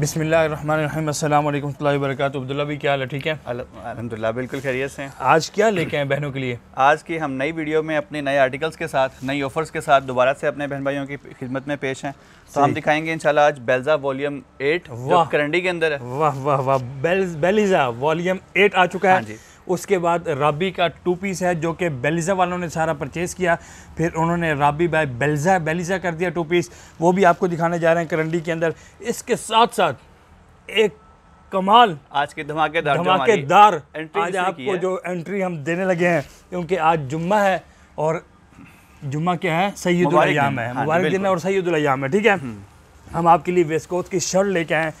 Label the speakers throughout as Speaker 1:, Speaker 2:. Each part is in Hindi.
Speaker 1: बिसमीम अल्लाम वरक अब्दुल्ला भी क्या हाल है ठीक है अलहमदिल्ला बिल्कुल खैरियत हैं आज क्या लेके आए बहनों के लिए आज की हम नई वीडियो में अपने नए आर्टिकल्स के साथ नई ऑफर्स के साथ दोबारा से अपने बहन भाइयों की खिदमत में पेश हैं तो हम दिखाएंगे इंशाल्लाह आज बेल्जा वॉल्यूम एट वाह करंडी के अंदर है वाह वाह वाह बेल्जा वॉल्यूम एट आ चुका है हाँ जी
Speaker 2: उसके बाद राबी का टू पीस है जो कि बेलिज़ा वालों ने सारा परचेज़ किया फिर उन्होंने राबी बाय बेलिज़ा बेलिज़ा कर दिया टू पीस वो भी आपको दिखाने जा रहे हैं करंडी के अंदर इसके साथ साथ एक कमाल
Speaker 1: आज के धमाकेदार धमाकेदार आज आपको जो
Speaker 2: एंट्री हम देने लगे हैं क्योंकि आज जुम्मा है और जुम्मा क्या है सैदुल्याम है हाँ मुबारक दिन और सैदुल्याम है ठीक है हम्म। हम आपके लिए वेस्कोत की शर्ट लेके आए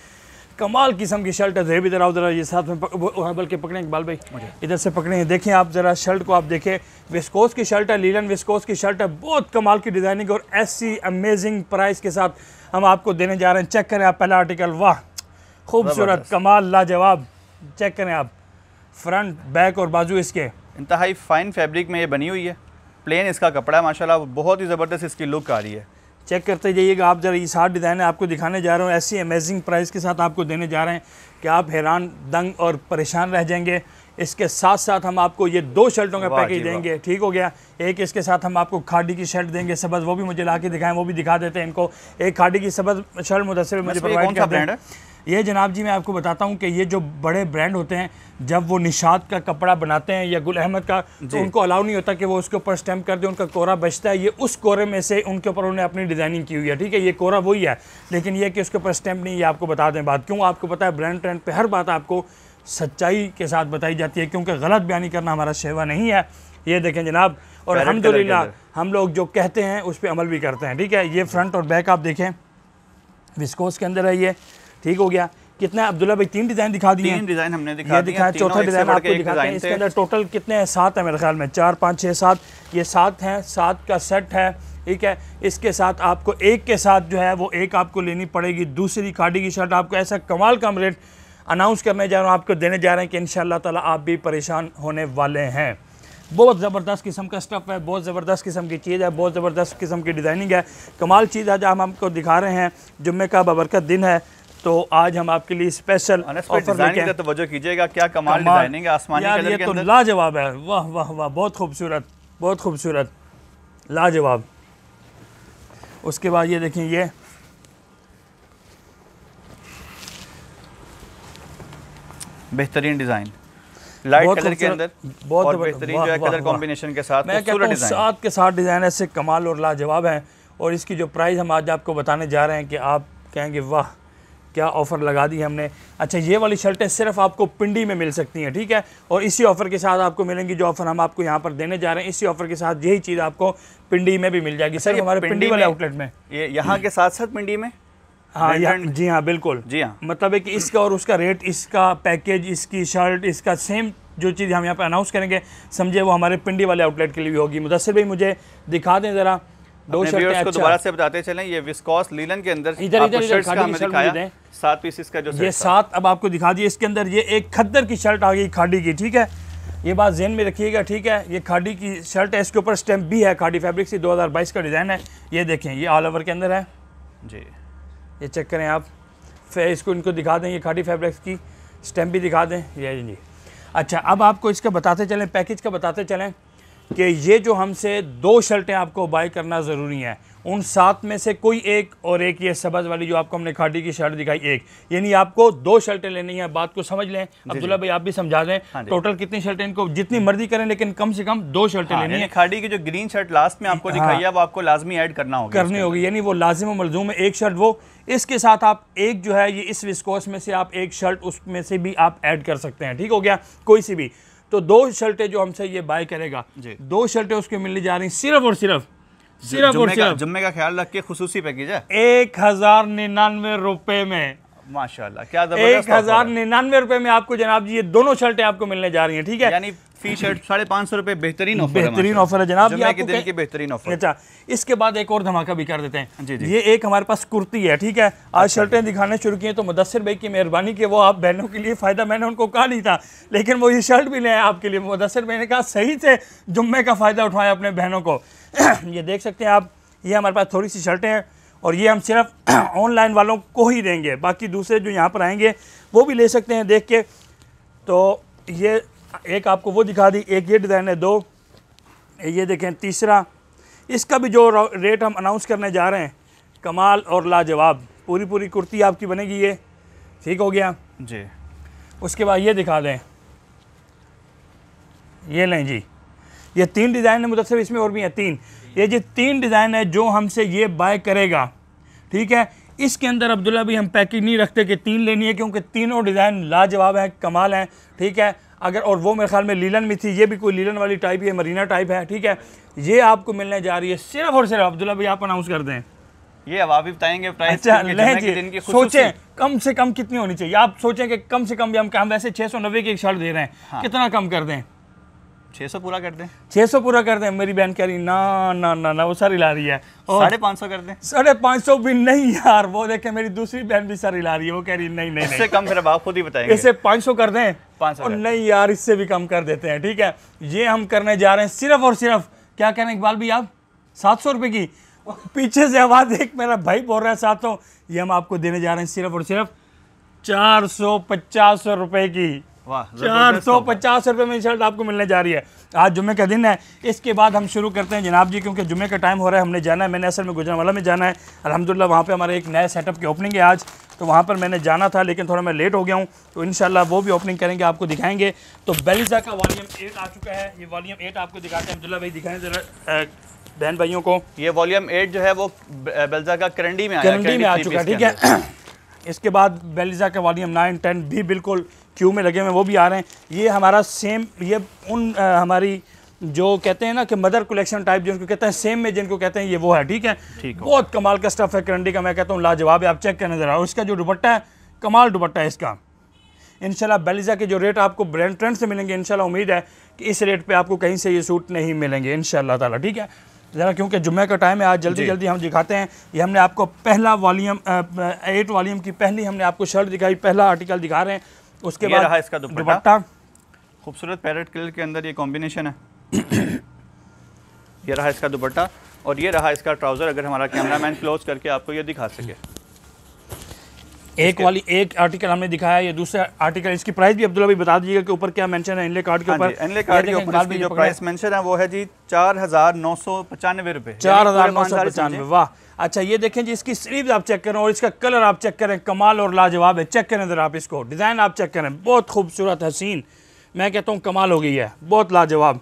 Speaker 2: कमाल किस्म की शर्ट है इधर आओ जरा ये साथ में पक, हाँ, बल्कि पकड़े इकबाल भाई इधर से पकड़े हैं देखें आप जरा शर्ट को आप देखें विस्कोस की शर्ट है लीलन विस्कोस की शर्ट है बहुत कमाल की डिज़ाइनिंग और ऐसी अमेजिंग प्राइस के साथ हम आपको देने जा रहे हैं चेक करें आप पहला आर्टिकल वाह खूबसूरत
Speaker 1: कमाल लाजवाब चेक करें आप फ्रंट बैक और बाजू इसके इंतहाई फ़ाइन फैब्रिक में ये बनी हुई है प्लेन इसका कपड़ा है माशाल्लाह बहुत ही ज़बरदस्त इसकी लुक आ रही है
Speaker 2: चेक करते जाइएगा आप ज़रा ये सात डिज़ाइन आपको दिखाने जा रहा हूँ ऐसी अमेजिंग प्राइस के साथ आपको देने जा रहे हैं कि आप हैरान दंग और परेशान रह जाएंगे इसके साथ साथ हम आपको ये दो शर्टों का पैकेज देंगे ठीक हो गया एक इसके साथ हम आपको खाड़ी की शर्ट देंगे सबज वो भी मुझे ला के दिखाएं वो भी दिखा देते हैं इनको एक खाड़ी की सबज शर्ट मुदसर मुझे प्रोवाइड कर देंगे है ये जनाब जी मैं आपको बताता हूँ कि ये जो बड़े ब्रांड होते हैं जब वो निषाद का कपड़ा बनाते हैं या गुल अहमद का तो उनको अलाउ नहीं होता कि वो उसके ऊपर स्टैम्प कर दे उनका कोरा बचता है ये उस कोरे में से उनके ऊपर उन्होंने अपनी डिज़ाइनिंग की हुई है ठीक है ये कोरा वही है लेकिन ये कि उसके ऊपर स्टैम्प नहीं ये आपको बता दें बात क्यों आपको पता है ब्रांड ट्रेंड पर हर बात आपको सच्चाई के साथ बताई जाती है क्योंकि गलत बयानी करना हमारा शेवा नहीं है ये देखें जनाब और अलहमदिल्ला हम लोग जो कहते हैं उस पर अमल भी करते हैं ठीक है ये फ्रंट और बैक आप देखें विस्कोस के अंदर है ये ठीक हो गया कितना अब्दुल्ला भाई तीन डिजाइन दिखा दिए तीन डिजाइन हमने दिखा है चौथा डिजाइन आपको दिखाते हैं इसके अंदर टोटल कितने हैं सात है मेरे ख्याल में चार पाँच छः सात ये सात हैं सात का सेट है ठीक है इसके साथ आपको एक के साथ जो है वो एक आपको लेनी पड़ेगी दूसरी खाड़ी की शर्ट आपको ऐसा कमाल कम रेट अनाउंस करने जा रहा हूँ आपको देने जा रहे हैं कि इन तला आप भी परेशान होने वाले हैं बहुत ज़बरदस्त किस्म का स्टफ़ है बहुत ज़बरदस्त किस्म की चीज़ है बहुत ज़बरदस्त किस्म की डिज़ाइनिंग है कमाल चीज़ आज हम आपको दिखा रहे हैं जुम्मे का बबरकत दिन है तो आज हम आपके लिए स्पेशल ऑफर लेके
Speaker 1: तवज्जो कीजिएगा क्या कमाल डिजाइनिंग आसमानी यार ये तो लाजवाब
Speaker 2: है वाह वाह वाह बहुत खूबसूरत बहुत खूबसूरत लाजवाब उसके बाद ये देखें ये
Speaker 1: बेहतरीन डिज़ाइन लाइट कलर के अंदर बहुत बेहतरीन जो है कलर कॉम्बिनेशन के साथ मैं कहता हूँ सात
Speaker 2: के साथ डिज़ाइन ऐसे कमाल और लाजवाब हैं और इसकी जो प्राइस हम आज आपको बताने जा रहे हैं कि आप कहेंगे वाह क्या ऑफ़र लगा दी हमने अच्छा ये वाली शर्टें सिर्फ आपको पिंडी में मिल सकती हैं ठीक है और इसी ऑफ़र के साथ आपको मिलेंगी जो ऑफ़र हम आपको यहाँ पर देने जा रहे हैं इसी ऑफ़र के साथ यही चीज़ आपको पिंडी में भी मिल जाएगी सर हमारे पिंडी, वाले आउटलेट में
Speaker 1: ये यहाँ के साथ साथ पिंडी में हाँ यहाँ जी हाँ बिल्कुल जी हाँ
Speaker 2: मतलब है कि इसका और उसका रेट इसका पैकेज इसकी शर्ट इसका सेम जो चीज़ हम यहाँ पर अनाउंस करेंगे समझे वो हमारे पिंडी वाले आउटलेट के लिए भी होगी मुदसर भाई मुझे दिखा दें ज़रा दो शर्ट अच्छा। दोबारा से
Speaker 1: बताते चलें ये विस्कॉस लीलन के अंदर इधर इधर दिखाया सात पीस का जो ये सात
Speaker 2: अब आपको दिखा दिए इसके अंदर ये एक खद्दर की शर्ट आ गई खाडी की ठीक है ये बात जहन में रखिएगा ठीक है ये खाडी की शर्ट है इसके ऊपर स्टैम्प भी है खाडी फैब्रिक से 2022 का डिज़ाइन है ये देखें ये ऑल ओवर के अंदर है जी ये चेक करें आप फिर इसको इनको दिखा दें ये खाडी फैब्रिक्स की स्टैम्प भी दिखा दें ये जी अच्छा अब आपको इसका बताते चलें पैकेज का बताते चलें कि ये जो हमसे दो शर्टें आपको बाय करना ज़रूरी है उन सात में से कोई एक और एक ये सबज वाली जो आपको हमने खाटी की शर्ट दिखाई एक यानी आपको दो शर्टें लेनी है बात को समझ लें अब्दुल्ला भाई आप भी समझा दें हाँ टोटल कितनी शर्टें इनको जितनी मर्जी करें लेकिन कम से कम दो शर्टें हाँ, लेनी है
Speaker 1: खाटी की जो ग्रीन शर्ट लास्ट में आपको हाँ। दिखाई है वो आपको लाजमी ऐड करना होगा करनी होगी
Speaker 2: यानी वो लाजिम मलजूम है एक शर्ट वो इसके साथ आप एक जो है ये इस विस्कोस में से आप एक शर्ट उसमें से भी आप ऐड कर सकते हैं ठीक हो गया कोई सी भी तो दो शर्टें जो हमसे ये बाय करेगा दो शर्टें उसके मिलने जा रही सिर्फ और सिर्फ सिर्फ और सिर्फ जुम्मे का ख्याल रख के खसूसी पैकेज है एक हजार निन्यानवे रुपए में
Speaker 1: माशाल्लाह क्या एक हजार
Speaker 2: निन्यानवे रुपए में आपको जनाब जी ये दोनों शर्टें आपको मिलने जा रही हैं ठीक है यानी फी शर्ट साढ़े पांच सौ रुपए बेहतरीन ऑफर बेहतरीन ऑफर है जनाब ये आपके दिल बेहतरीन ऑफर अच्छा इसके बाद एक और धमाका भी कर देते हैं ये एक हमारे पास कुर्ती है ठीक है आज अच्छा, शर्टें दिखाने शुरू किए तो मुदसर भाई की मेहरबानी की वो आप बहनों के लिए फ़ायदा मैंने उनको कहा नहीं था लेकिन वो ये शर्ट भी ले आपके लिए मुदसर भाई ने कहा सही से जुम्मे का फ़ायदा उठाया अपने बहनों को ये देख सकते हैं आप ये हमारे पास थोड़ी सी शर्टें हैं और ये हम सिर्फ ऑनलाइन वालों को ही देंगे बाकी दूसरे जो यहाँ पर आएंगे वो भी ले सकते हैं देख के तो ये एक आपको वो दिखा दी एक ये डिज़ाइन है दो ये देखें तीसरा इसका भी जो रेट हम अनाउंस करने जा रहे हैं कमाल और लाजवाब पूरी पूरी कुर्ती आपकी बनेगी ये ठीक हो गया जी उसके बाद ये दिखा दें ये लें जी ये तीन डिज़ाइन है मुदसर इसमें और भी हैं तीन ये जो तीन डिज़ाइन है जो हमसे ये बाय करेगा ठीक है इसके अंदर अब्दुल्ला भी हम पैकिंग नहीं रखते कि तीन लेनी है क्योंकि तीनों डिज़ाइन लाजवाब हैं कमाल हैं ठीक है अगर और वो मेरे ख्याल में लीलन में थी ये भी कोई लीलन वाली टाइप है मरीना टाइप है ठीक है ये आपको मिलने जा रही है सिर्फ और सिर्फ अब्दुल्ला भाई आप अनाउंस कर दें
Speaker 1: ये अब आप ही बताएंगे प्राइस अच्छा सोचें
Speaker 2: कम से कम कितनी होनी चाहिए आप सोचें कि कम से कम भी हम हम वैसे नब्बे की एक शर्ट दे रहे हैं हाँ। कितना कम कर दें
Speaker 1: 600 पूरा कर दें
Speaker 2: 600 पूरा कर दें मेरी बहन कह रही ना ना ना ना वो सर हिला रही है साढ़े पाँच सौ कर दें साढ़े पाँच भी नहीं यार वो देखे मेरी दूसरी बहन भी सर हिला रही है वो कह रही नहीं नहीं इससे कम फिर आप
Speaker 1: खुद ही बताएंगे इससे
Speaker 2: पाँच सौ कर दें पाँच और नहीं यार इससे भी कम कर देते हैं ठीक है ये हम करने जा रहे हैं सिर्फ और सिर्फ क्या कह रहे इकबाल भी आप सात सौ रुपये की पीछे से आवाज़ एक मेरा भाई बोल रहा है सातों ये हम आपको देने जा रहे हैं सिर्फ और सिर्फ चार सौ पचास रुपये की चार सौ पचास रुपये में शर्ट आपको मिलने जा रही है आज जुमे का दिन है इसके बाद हम शुरू करते हैं जनाब जी क्योंकि जुमे का टाइम हो रहा है हमने जाना है मैंने असल में गुजरावाला में जाना है अलहमदिल्ला वहाँ पर हमारे एक नए सेटअप की ओपनिंग है आज तो वहाँ पर मैंने जाना था लेकिन थोड़ा मैं लेट हो गया हूँ तो इन वो भी ओपनिंग करेंगे आपको दिखाएंगे तो बेलिजा का वॉल्यूम एट आ चुका है ये वॉलीम एट आपको दिखाते हैं अहमदुल्ला भाई दिखाएँ ज़रा बहन भाइयों को ये वॉल्यूम
Speaker 1: एट जो है वो बेलजा का करंडी में करंडी में आ चुका है ठीक है
Speaker 2: इसके बाद बेलिजा के वॉलीम नाइन टेन भी बिल्कुल क्यू में लगे हुए वो भी आ रहे हैं ये हमारा सेम ये उन आ, हमारी जो कहते हैं ना कि मदर कलेक्शन टाइप जिनको कहते हैं सेम में जिनको कहते हैं ये वो है ठीक है ठीक बहुत कमाल का स्टफ़ है करंडी का मैं कहता हूँ लाजवाब है आप चेक करने ज़रा उसका जो दुपट्टा है कमाल दुपट्टा है इसका इनशाला बेलिजा के जो रेट आपको ब्रांड ट्रेंड से मिलेंगे इनशाला उम्मीद है कि इस रेट पे आपको कहीं से ये सूट नहीं मिलेंगे इनशाला शाला ठीक है ज़रा क्योंकि जुम्मे का टाइम है आज जल्दी जल्दी हम दिखाते हैं ये हमने आपको पहला वॉल्यूम एट वॉल्यूम की पहली हमने आपको शर्ट दिखाई पहला आर्टिकल दिखा रहे हैं उसके बाद रहा इसका दुपट्टा
Speaker 1: खूबसूरत पैरेट कलर के अंदर ये कॉम्बिनेशन है ये रहा इसका दुपट्टा और ये रहा इसका ट्राउज़र अगर हमारा कैमरामैन क्लोज करके आपको ये दिखा सके एक वाली
Speaker 2: एक आर्टिकल हमने दिखाया ये दूसरा आर्टिकल इसकी प्राइस भी अब्दुल्ला भी बता दीजिएगा कि ऊपर क्या मेंशन है इनले कार्ड के हाँ ऊपर इनले कार्ड के ऊपर जो प्राइस
Speaker 1: मेंशन है वो है जी चार हजार नौ सौ पचानवे रुपए चार हजार नौ सौ पचानवे
Speaker 2: वाह अच्छा ये देखें जी इसकी स्लीव आप चेक करें और इसका कलर आप चेक करें कमाल और लाजवाब है चेक करें जरा आप इसको डिज़ाइन आप चेक करें बहुत खूबसूरत हसीन मैं कहता हूँ कमाल हो गई है बहुत लाजवाब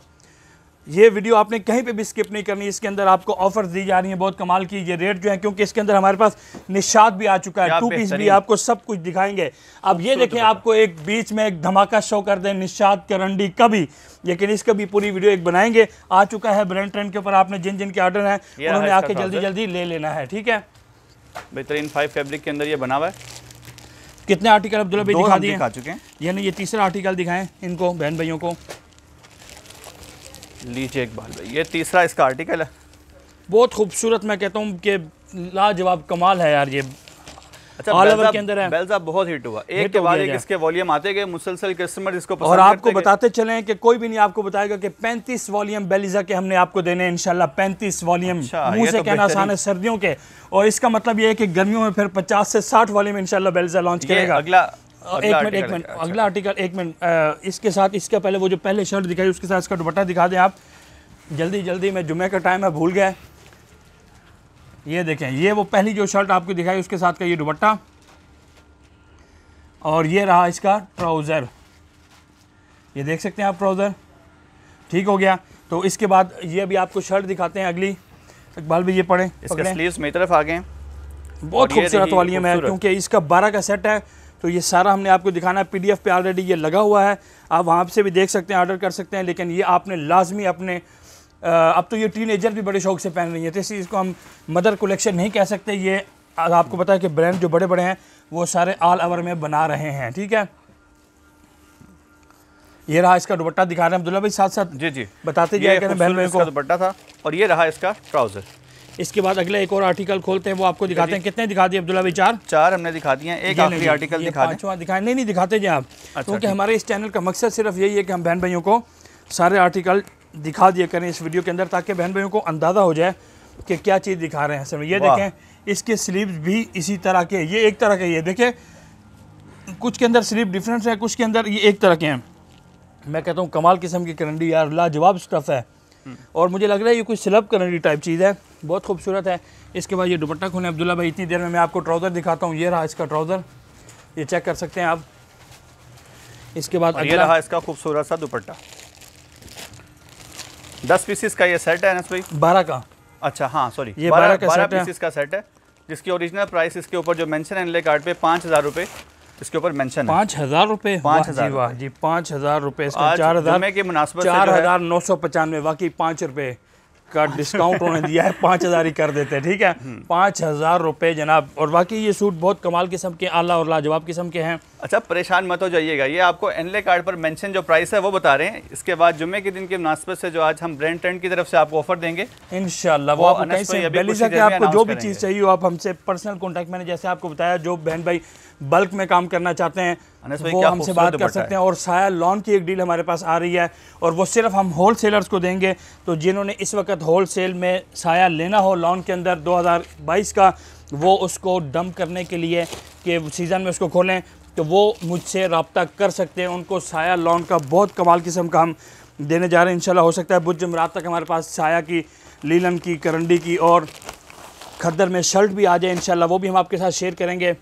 Speaker 2: ये वीडियो आपने कहीं पे भी स्किप नहीं करनी इसके अंदर आपको ऑफर दी जा रही है बहुत कमाल की ये रेट जो है क्योंकि इसके अंदर हमारे पास निशात भी आ चुका है टू पीस भी आपको सब कुछ दिखाएंगे अब ये देखें आपको एक बीच में एक धमाका शो कर दें निशात करंडी कभी लेकिन इसका भी पूरी वीडियो एक बनाएंगे आ चुका है ब्रांड ट्रेंड के ऊपर आपने जिन जिनके ऑर्डर है उन्होंने आके जल्दी जल्दी ले लेना है
Speaker 1: ठीक है बेहतरीन फाइव फेब्रिक के अंदर ये बना हुआ है
Speaker 2: कितने आर्टिकल अब्दुल्ला भाई दिखा दिए यानी ये तीसरा आर्टिकल दिखाएं इनको बहन भाइयों को
Speaker 1: लीजिए इकबाल भाई ये तीसरा इसका आर्टिकल है
Speaker 2: बहुत खूबसूरत मैं कहता हूँ कि लाजवाब कमाल है यार ये अच्छा और
Speaker 1: आपको बताते
Speaker 2: चले कि कोई भी नहीं आपको बताएगा कि पैंतीस वॉल्यूम बेलिजा के हमने आपको देने हैं पैंतीस वॉल्यूम अच्छा, मुंह से तो कहना आसान है सर्दियों के और इसका मतलब ये है कि गर्मियों में फिर पचास से साठ वॉल्यूम इनशाला बेलिजा लॉन्च करेगा अगला
Speaker 1: एक मिनट एक मिनट
Speaker 2: अच्छा। अगला आर्टिकल एक मिनट इसके साथ इसके पहले वो जो पहले शर्ट दिखाई उसके साथ इसका दुपट्टा दिखा दें आप जल्दी जल्दी मैं जुमे का टाइम है भूल गया ये देखें ये वो पहली जो शर्ट आपको दिखाई उसके साथ का ये दुपट्टा और ये रहा इसका ट्राउज़र ये देख सकते हैं आप ट्राउज़र ठीक हो गया तो इसके बाद ये अभी आपको शर्ट दिखाते हैं अगली इकबाल भी ये पढ़ें इसके स्लीव्स
Speaker 1: मेरी तरफ आ गए बहुत खूबसूरत वाली है मैं क्योंकि
Speaker 2: इसका बारह का सेट है तो ये सारा हमने आपको दिखाना है पीडीएफ पे ऑलरेडी ये लगा हुआ है आप वहाँ से भी देख सकते हैं ऑर्डर कर सकते हैं लेकिन ये आपने लाजमी अपने अब तो ये टीनेजर भी बड़े शौक से पहन रही है तो इसको हम मदर कलेक्शन नहीं कह सकते ये आपको पता है कि ब्रांड जो बड़े बड़े हैं वो सारे ऑल ओवर में बना रहे हैं ठीक है ये रहा इसका दुपट्टा दिखा रहे हैं अब्दुल्ला
Speaker 1: भाई साथ साथ जी जी बताते जाए बहन भाई को दुपट्टा था और ये रहा इसका ट्राउज़र
Speaker 2: इसके बाद अगला एक और आर्टिकल खोलते हैं वो आपको दिखाते हैं कितने दिखा दिए अब्दुल्ला चार चार हमने दिखा दिए एक आखिरी आर्टिकल दिखा दिखाए दिखाएं नहीं नहीं दिखाते जी आप अच्छा, क्योंकि हमारे इस चैनल का मकसद सिर्फ यही है कि हम बहन भाइयों को सारे आर्टिकल दिखा दिए करें इस वीडियो के अंदर ताकि बहन भाइयों को अंदाज़ा हो जाए कि क्या चीज़ दिखा रहे हैं सर ये देखें इसके स्लीव भी इसी तरह के ये एक तरह के ये देखें कुछ के अंदर स्लीव डिफरेंस है कुछ के अंदर ये एक तरह के हैं मैं कहता हूँ कमाल किस्म की करंडी यार लाजवाब स्टफ़ है और मुझे लग रहा है ये कुछ स्लब कलर टाइप चीज़ है बहुत खूबसूरत है इसके बाद ये दुपट्टा खोलें अब्दुल्ला भाई इतनी देर में मैं आपको ट्राउज़र दिखाता हूँ ये रहा इसका ट्राउज़र ये चेक कर सकते हैं आप इसके बाद ये रहा
Speaker 1: इसका खूबसूरत सा दुपट्टा दस पीसिस का ये सेट है ना भाई बारह का अच्छा हाँ सॉरी ये बारह का सेट है जिसकी ओरिजिनल प्राइस इसके ऊपर जो मेंशन है इनले कार्ड पे पाँच हज़ार रुपये इसके ऊपर मेंशन पाँच
Speaker 2: हजार रुपए पाँच हजार वाह जी पाँच हजार रुपए चार हजार के मुनासिब चार हजार नौ सौ पचानवे वाकई पाँच रुपए का डिस्काउंट उन्होंने दिया है पाँच हज़ार ही कर देते हैं ठीक है हम्म। पाँच हज़ार रुपये जनाब और बाकी ये सूट बहुत कमाल किस्म के आला और लाजवाब किस्म के
Speaker 1: हैं अच्छा परेशान मत हो जाइएगा ये आपको एनले कार्ड पर मेंशन जो प्राइस है वो बता रहे हैं इसके बाद जुम्मे के दिन के मुनासबत से जो आज हम ब्रांड ट्रेंड की तरफ से आपको ऑफर देंगे इन वो आप कहीं से आपको जो भी चीज़
Speaker 2: चाहिए वो आप हमसे पर्सनल कॉन्टैक्ट मैंने जैसे आपको बताया जो बहन भाई बल्क में काम करना चाहते हैं वो हमसे बात कर सकते हैं और साया लॉन की एक डील हमारे पास आ रही है और वो सिर्फ हम होल सेलर्स को देंगे तो जिन्होंने इस वक्त होल सेल में साया लेना हो लॉन के अंदर दो का वो उसको डम्प करने के लिए कि सीज़न में उसको खोलें तो वो मुझसे रबता कर सकते हैं उनको साया लॉन का बहुत कमाल किस्म का हम देने जा रहे हैं इंशाल्लाह हो सकता है बुध जमरात तक हमारे पास साया की लीलन की करंडी की और खद्दर में शर्ट भी आ जाए इंशाल्लाह वो भी हम आपके साथ शेयर करेंगे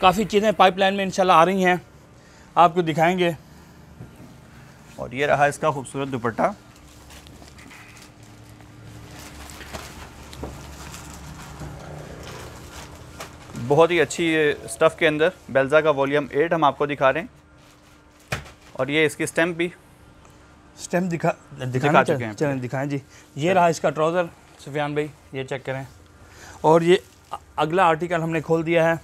Speaker 2: काफ़ी चीज़ें पाइपलाइन में इंशाल्लाह आ रही हैं आपको दिखाएंगे
Speaker 1: और ये रहा इसका खूबसूरत दुपट्टा बहुत ही अच्छी स्टफ़ के अंदर बेल्ज़ा का वॉल्यूम एट हम आपको दिखा रहे हैं और ये इसकी स्टैम्प भी
Speaker 2: स्टेम दिखा दिखा चुके हैं चलें दिखाएं जी ये रहा इसका ट्राउज़र सुफियान भाई ये चेक करें और ये अगला आर्टिकल हमने खोल दिया है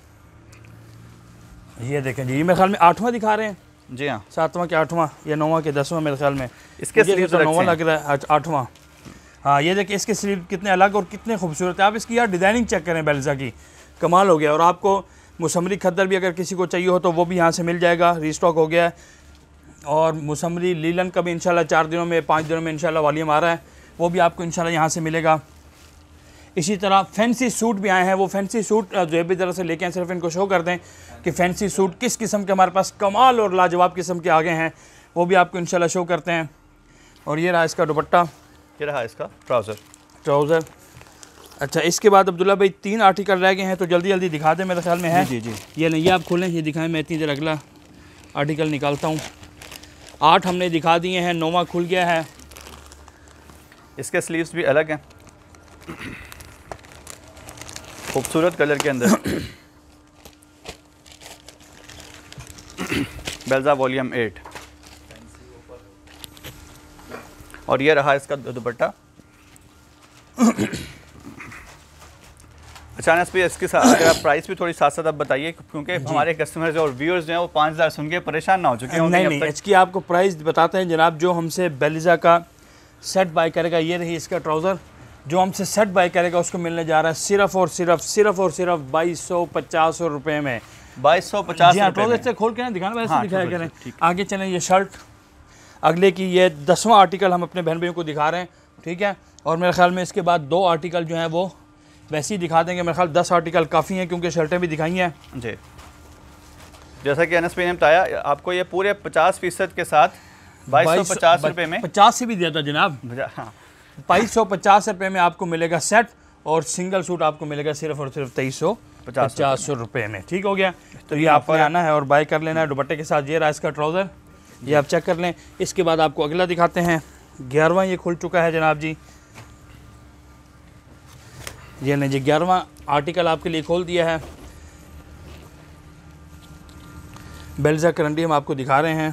Speaker 2: ये देखें जी ये मेरे ख्याल में आठवां दिखा रहे हैं जी हाँ सातवां के आठवां या नौवां के दसवां मेरे ख्याल में इसके नौवा तो, तो नौवां लग रहा है आठवां हाँ ये देखिए इसके स्लीव कितने अलग और कितने खूबसूरत है आप इसकी यार डिज़ाइनिंग चेक करें बेल्ज़ा की कमाल हो गया और आपको मौसमरी खद्दर भी अगर किसी को चाहिए हो तो वो भी यहाँ से मिल जाएगा रीस्टॉक हो गया है और मौसमरी लीलन का भी शाला चार दिनों में पाँच दिनों में इनशाला वाली आ रहा है वो भी आपको इनशाला यहाँ से मिलेगा इसी तरह फैंसी सूट भी आए हैं वो फैंसी सूट जो है भी तरह से लेके आए सिर्फ इनको शो कर दें कि फैंसी सूट किस किस्म के हमारे पास कमाल और लाजवाब किस्म के आगे हैं वो भी आपको इनशाला शो करते हैं और ये रहा इसका दुपट्टा
Speaker 1: ये रहा इसका ट्राउज़र
Speaker 2: ट्राउज़र अच्छा इसके बाद अब्दुल्ला भाई तीन आर्टिकल रह गए हैं तो जल्दी जल्दी दिखा दें मेरे ख्याल में है जी जी ये नहीं ये आप खोलें ये दिखाएं मैं इतनी देर अगला आर्टिकल निकालता हूँ आठ हमने दिखा
Speaker 1: दिए हैं नोवा खुल गया है इसके स्लीव्स भी अलग हैं खूबसूरत कलर के अंदर बेल्ज़ा वॉल्यूम एट और यह रहा इसका दुपट्टा पचानवे पे इसके साथ अगर आप प्राइस भी थोड़ी साथ साथ आप बताइए क्योंकि हमारे कस्टमर्स और व्यूअर्स जो हैं वो पाँच हज़ार सुन के परेशान ना हो चुके हैं नहीं नहीं इसकी
Speaker 2: आपको प्राइस बताते हैं जनाब जो हमसे बेलिजा का सेट बाय करेगा ये रही इसका ट्राउज़र जो हमसे सेट बाय करेगा उसको मिलने जा रहा है सिर्फ और सिर्फ सिर्फ और सिर्फ बाईस सौ पचास रुपये में बाईस सौ पचास ट्राउज़र हाँ, से खोल के ना दिखाना वैसे हाँ, दिखाया करें आगे चलें ये शर्ट अगले की ये दसवां आर्टिकल हम अपने बहन भाइयों को दिखा रहे हैं ठीक है और मेरे ख्याल में इसके बाद दो आर्टिकल जो हैं वो वैसे ही दिखा देंगे मेरे ख्याल दस आर्टिकल काफ़ी हैं क्योंकि शर्टें भी दिखाई हैं
Speaker 1: जी जैसा कि एन एस पी ने बताया आपको ये पूरे पचास फीसद के साथ बाईस पचास रुपये
Speaker 2: में पचास से भी दिया था जनाब हाँ। बाईस सौ पचास रुपये में आपको मिलेगा सेट और सिंगल सूट आपको मिलेगा सिर्फ और सिर्फ तेईस सौ पचास चार सौ रुपये में ठीक हो गया तो, तो ये आपको आना है और बाय कर लेना है दुपट्टे के साथ ये रहा इसका ट्राउज़र ये आप चेक कर लें इसके बाद आपको अगला दिखाते हैं ग्यारहवा ये खुल चुका है जनाब जी ये ने जी ग्यारहवा आर्टिकल आपके लिए खोल दिया है
Speaker 1: बेल्जा करंडी हम आपको दिखा रहे हैं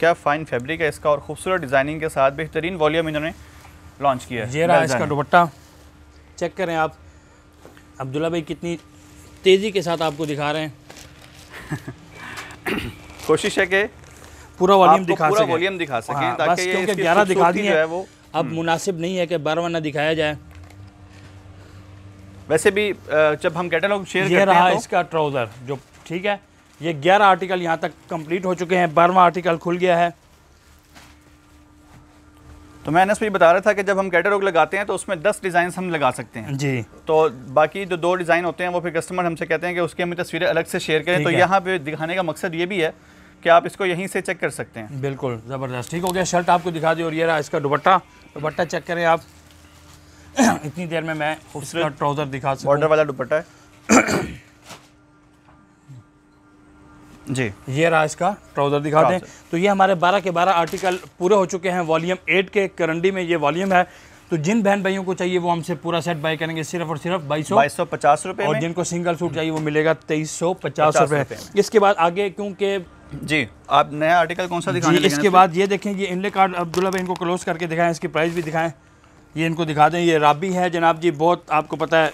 Speaker 1: क्या फ़ाइन फैब्रिक है इसका और खूबसूरत डिज़ाइनिंग के साथ बेहतरीन वॉल्यूम इन्होंने लॉन्च किया है ये रहा इसका दुपट्टा चेक करें आप अब्दुल्ला
Speaker 2: भाई कितनी तेज़ी के साथ आपको दिखा रहे हैं
Speaker 1: कोशिश है कि पूरा वॉल्यूम दिखा पूरा वॉल्यूम दिखा सके हाँ, ताकि ये ग्यारह दिखा दिए वो
Speaker 2: अब हम्म। मुनासिब नहीं है कि बारवाना दिखाया जाए
Speaker 1: वैसे भी जब हम कैटलॉग शेयर ये रहा तो? इसका
Speaker 2: ट्राउज़र जो ठीक है ये ग्यारह आर्टिकल यहाँ तक
Speaker 1: कंप्लीट हो चुके हैं बारहवा आर्टिकल खुल गया है तो मैं भी बता रहा था कि जब हम कैटलॉग लगाते हैं तो उसमें दस डिज़ाइन हम लगा सकते हैं जी तो बाकी जो दो डिज़ाइन होते हैं वो फिर कस्टमर हमसे कहते हैं कि उसकी हमें तस्वीरें अलग से शेयर करें तो यहाँ पे दिखाने का मकसद ये भी है कि आप इसको यहीं से चेक कर सकते हैं बिल्कुल ज़बरदस्त ठीक हो गया शर्ट आपको दिखा दी और ये रहा इसका दुपट्टा
Speaker 2: दुपट्टा तो चेक करें आप इतनी देर में मैं उसका ट्राउज़र दिखा सकूं बॉर्डर वाला दुपट्टा है जी ये रहा इसका ट्राउज़र दिखा दें तो ये हमारे 12 के 12 आर्टिकल पूरे हो चुके हैं वॉल्यूम 8 के करंडी में ये वॉल्यूम है तो जिन बहन भाइयों को चाहिए वो हमसे पूरा सेट बाय करेंगे सिर्फ और सिर्फ बाईस बाईस सौ पचास रुपये और जिनको सिंगल सूट चाहिए वो मिलेगा तेईस सौ पचास रुपये इसके बाद आगे क्योंकि
Speaker 1: जी आप नया आर्टिकल कौन सा दिखाएंगे इसके बाद
Speaker 2: ये देखें ये इनले कार्ड अब्दुल्ला भाई इनको क्लोज करके दिखाएं इसकी प्राइस भी दिखाएं ये इनको दिखा दें ये राबी है जनाब जी बहुत आपको पता है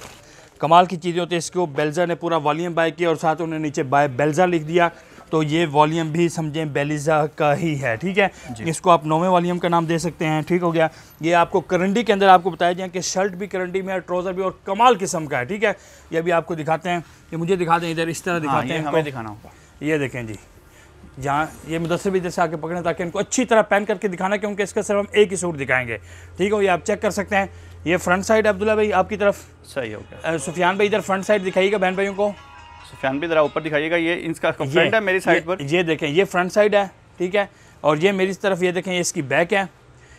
Speaker 2: कमाल की चीज़ें होती है इसको बेल्ज़ा ने पूरा वॉलीम बाय किया और साथ उन्होंने नीचे बाय बेल्ज़ा लिख दिया तो ये वॉलीम भी समझें बेलिजा का ही है ठीक है इसको आप नोवे वॉलीम का नाम दे सकते हैं ठीक हो गया ये आपको करंडी के अंदर आपको बताया जाए कि शर्ट भी करंडी में है ट्राउज़र भी और कमाल किस्म का है ठीक है ये भी आपको दिखाते हैं ये मुझे दिखा दें इधर इस तरह हाँ, दिखाते हैं दिखाना होगा ये देखें जी जहाँ ये मुदसर भी जैसे आके पकड़ें ताकि इनको अच्छी तरह पैन करके दिखाना क्योंकि इसका सिर्फ हम एक ही सूट दिखाएंगे ठीक है ये आप चेक कर सकते हैं ये फ्रंट साइड अब्दुल्ला भाई आपकी तरफ सही हो गया सुफियान भाई इधर फ्रंट साइड दिखाइएगा बहन भाइयों को सुफियान भी जरा ऊपर दिखाइएगा ये इसका फ्रंट है मेरी साइड पर ये देखें ये फ्रंट साइड है ठीक है और ये मेरी तरफ ये देखें इसकी बैक है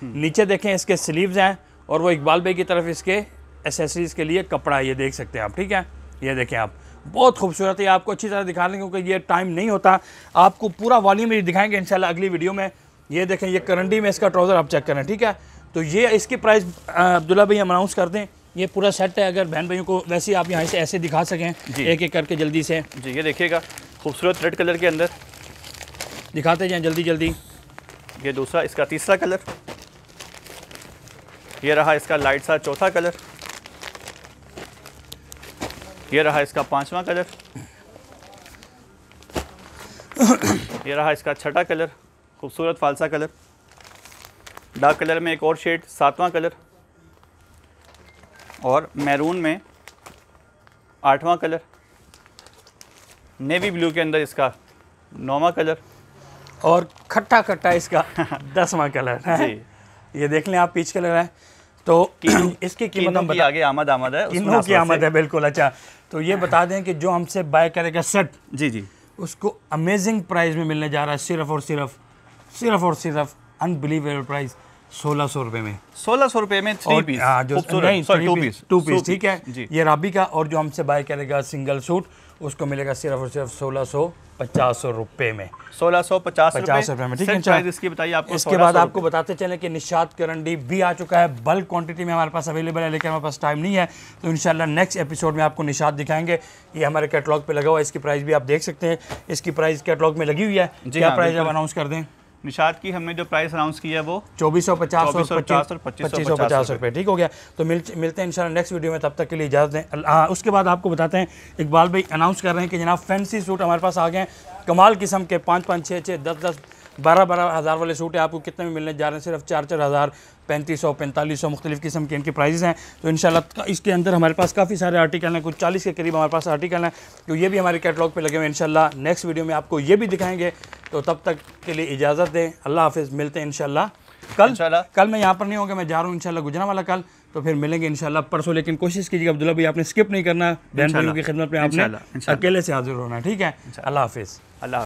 Speaker 2: हम्म। नीचे देखें इसके स्लीव्स हैं और वो इकबाल भाई की तरफ इसके एसेसरीज़ के लिए कपड़ा ये देख सकते हैं आप ठीक है ये देखें आप बहुत खूबसूरत है आपको अच्छी तरह दिखा लेंगे क्योंकि ये टाइम नहीं होता आपको पूरा वॉल्यूम ये दिखाएंगे इन अगली वीडियो में ये देखें ये करंटी में इसका ट्राउज़र आप चेक करें ठीक है तो ये इसकी प्राइस अब्दुल्ला भाई हम अनाउंस कर दें ये पूरा सेट है अगर बहन भाइयों को वैसे आप यहाँ से ऐसे दिखा सकें एक
Speaker 1: एक करके जल्दी से जी ये देखिएगा खूबसूरत रेड कलर के अंदर दिखाते जाएँ जल्दी जल्दी ये दूसरा इसका तीसरा कलर ये रहा इसका लाइट सा चौथा कलर ये रहा इसका पांचवा कलर ये रहा इसका छठा कलर खूबसूरत फालसा कलर डार्क कलर में एक और शेड सातवां कलर और मैरून में आठवां कलर नेवी ब्लू के अंदर इसका नौवा कलर
Speaker 2: और खट्टा खट्टा इसका दसवां कलर है ये देख लें आप पीच कलर है तो इसकी कीमत हम की आगे आमद आमद है इन्हों की आमद है बिल्कुल अच्छा तो ये बता दें कि जो हमसे बाय करेगा सेट जी जी उसको अमेजिंग प्राइस में मिलने जा रहा है सिर्फ और सिर्फ सिर्फ और सिर्फ अनबिलीवेबल प्राइस सोलह सौ रुपए में
Speaker 1: सोलह सौ रुपए में थ्री पीस हाँ जो नहीं sorry two piece two piece ठीक है
Speaker 2: ये राबी का और जो हमसे बाय करेगा सिंगल सूट उसको मिलेगा सिर्फ और सिर्फ सोलह सौ पचास रुपये में सोलह
Speaker 1: सौ पचास पचास रुपये में ठीक है इसकी बताइए आपको इसके बाद आपको
Speaker 2: बताते चले कि निशात करंडी भी आ चुका है बल्क क्वांटिटी में हमारे पास अवेलेबल है लेकिन हमारे पास टाइम नहीं है तो इंशाल्लाह नेक्स्ट एपिसोड में आपको निशात दिखाएंगे ये हमारे कैटलॉग पे लगा हुआ है इसकी प्राइस भी आप देख सकते हैं इसकी प्राइस कैटलॉग में लगी हुई है जी प्राइस हाँ, आप अनाउंस
Speaker 1: कर दें निषाद की हमने जो प्राइस अनाउंस किया वो चौबीस सौ पचास और पच्चीस सौ पचास रुपये
Speaker 2: ठीक हो गया तो मिल मिलते हैं इंशाल्लाह नेक्स्ट वीडियो में तब तक के लिए इजाज़त दें हाँ उसके बाद आपको बताते हैं इकबाल भाई अनाउंस कर रहे हैं कि जनाब फैंसी सूट हमारे पास आ गए हैं कमाल किस्म के पाँच पाँच छः छः दस दस बारह बारह हज़ार वाले सूट है आपको कितने में मिलने जा रहे हैं सिर्फ चार चार हज़ार पैंतीस सौ पैंतालीस सौ मुख्तलिफ़ किस्म के इनके प्राइजेज़ हैं तो इन इसके अंदर हमारे पास काफ़ी सारे आर्टिकल हैं कुछ चालीस के करीब हमारे पास आर्टिकल हैं तो ये भी हमारे कैटलॉग पर लगे हुए हैं इन नेक्स्ट वीडियो में आपको ये भी दिखाएंगे तो तब तक के लिए इजाज़त दें अल्लाह हाफिज़ मिलते हैं इन कल कल मैं यहाँ पर नहीं होगा मैं जा रहा हूँ इनशाला गुजरा वाला कल तो फिर मिलेंगे इनशाला परसों लेकिन कोशिश कीजिएगा अब्दुल्ला भाई आपने स्किप नहीं करना बहन भाइयों की खिदमत में आपने अकेले से हाजिर होना ठीक है अल्लाह हाफिज़ अल्लाह